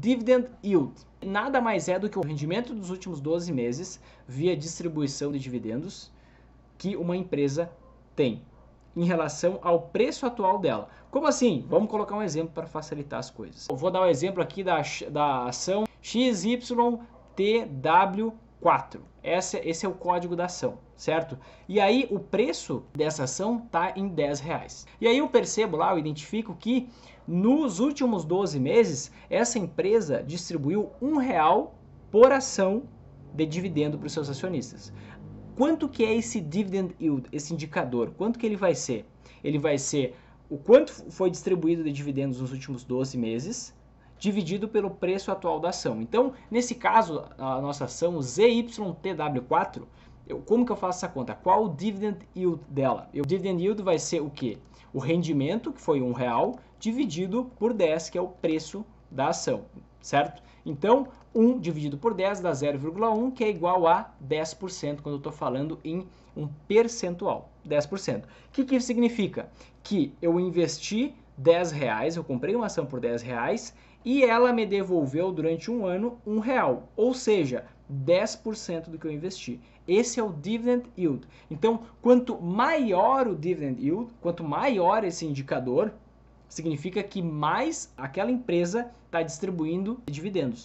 Dividend Yield nada mais é do que o rendimento dos últimos 12 meses via distribuição de dividendos que uma empresa tem em relação ao preço atual dela. Como assim? Vamos colocar um exemplo para facilitar as coisas. Eu vou dar um exemplo aqui da, da ação XYTW 4. Essa, esse é o código da ação, certo? E aí o preço dessa ação está em 10 reais. E aí eu percebo lá, eu identifico que nos últimos 12 meses essa empresa distribuiu um real por ação de dividendo para os seus acionistas. Quanto que é esse dividend yield, esse indicador? Quanto que ele vai ser? Ele vai ser o quanto foi distribuído de dividendos nos últimos 12 meses dividido pelo preço atual da ação. Então, nesse caso, a nossa ação ZYTW4, eu, como que eu faço essa conta? Qual o dividend yield dela? O dividend yield vai ser o quê? O rendimento, que foi um real, dividido por 10, que é o preço da ação, certo? Então, 1 dividido por 10 dá 0,1, que é igual a 10% quando eu estou falando em um percentual, 10%. O que, que isso significa? Que eu investi 10 reais, eu comprei uma ação por 10 reais e ela me devolveu durante um ano um real, ou seja, 10% do que eu investi. Esse é o dividend yield. Então, quanto maior o dividend yield, quanto maior esse indicador, significa que mais aquela empresa está distribuindo dividendos.